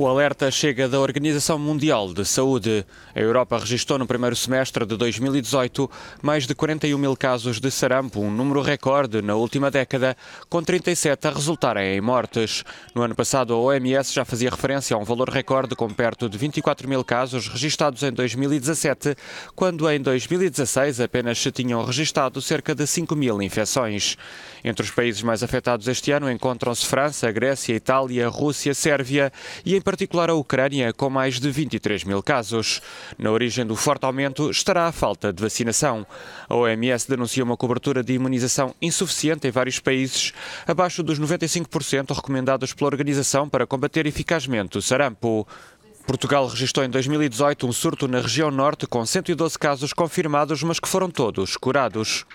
O alerta chega da Organização Mundial de Saúde. A Europa registrou no primeiro semestre de 2018 mais de 41 mil casos de sarampo, um número recorde na última década, com 37 a resultarem em mortes. No ano passado, a OMS já fazia referência a um valor recorde com perto de 24 mil casos registados em 2017, quando em 2016 apenas se tinham registado cerca de 5 mil infecções. Entre os países mais afetados este ano encontram-se França, Grécia, Itália, Rússia, Sérvia e, em particular a Ucrânia, com mais de 23 mil casos. Na origem do forte aumento estará a falta de vacinação. A OMS denuncia uma cobertura de imunização insuficiente em vários países, abaixo dos 95% recomendados pela organização para combater eficazmente o sarampo. Portugal registrou em 2018 um surto na região norte com 112 casos confirmados, mas que foram todos curados.